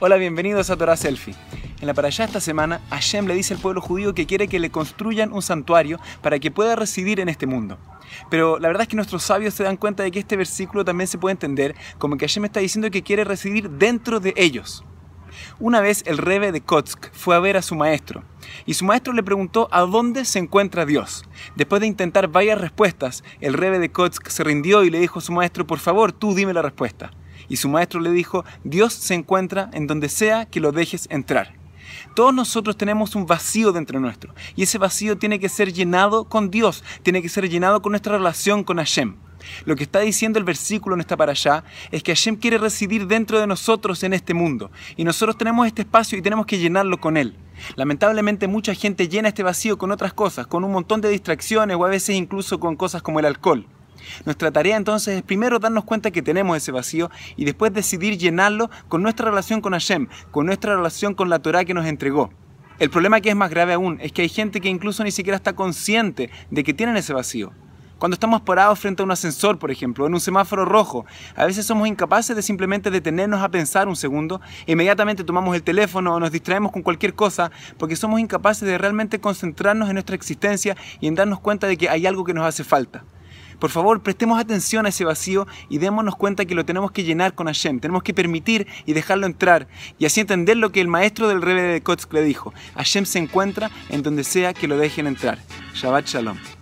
Hola, bienvenidos a Torah Selfie. En la allá esta semana, Hashem le dice al pueblo judío que quiere que le construyan un santuario para que pueda residir en este mundo. Pero la verdad es que nuestros sabios se dan cuenta de que este versículo también se puede entender como que Hashem está diciendo que quiere residir dentro de ellos. Una vez el rebe de Kotsk fue a ver a su maestro y su maestro le preguntó a dónde se encuentra Dios. Después de intentar varias respuestas, el rebe de Kotsk se rindió y le dijo a su maestro, por favor, tú dime la respuesta y su maestro le dijo, Dios se encuentra en donde sea que lo dejes entrar. Todos nosotros tenemos un vacío dentro nuestro y ese vacío tiene que ser llenado con Dios, tiene que ser llenado con nuestra relación con Hashem. Lo que está diciendo el versículo no está para allá es que Hashem quiere residir dentro de nosotros en este mundo y nosotros tenemos este espacio y tenemos que llenarlo con Él. Lamentablemente mucha gente llena este vacío con otras cosas, con un montón de distracciones o a veces incluso con cosas como el alcohol. Nuestra tarea entonces es primero darnos cuenta que tenemos ese vacío y después decidir llenarlo con nuestra relación con Hashem, con nuestra relación con la Torah que nos entregó. El problema que es más grave aún es que hay gente que incluso ni siquiera está consciente de que tienen ese vacío. Cuando estamos parados frente a un ascensor, por ejemplo, en un semáforo rojo, a veces somos incapaces de simplemente detenernos a pensar un segundo, e inmediatamente tomamos el teléfono o nos distraemos con cualquier cosa, porque somos incapaces de realmente concentrarnos en nuestra existencia y en darnos cuenta de que hay algo que nos hace falta. Por favor, prestemos atención a ese vacío y démonos cuenta que lo tenemos que llenar con Hashem. Tenemos que permitir y dejarlo entrar y así entender lo que el maestro del Rebe de Kotzk le dijo. Hashem se encuentra en donde sea que lo dejen entrar. Shabbat Shalom.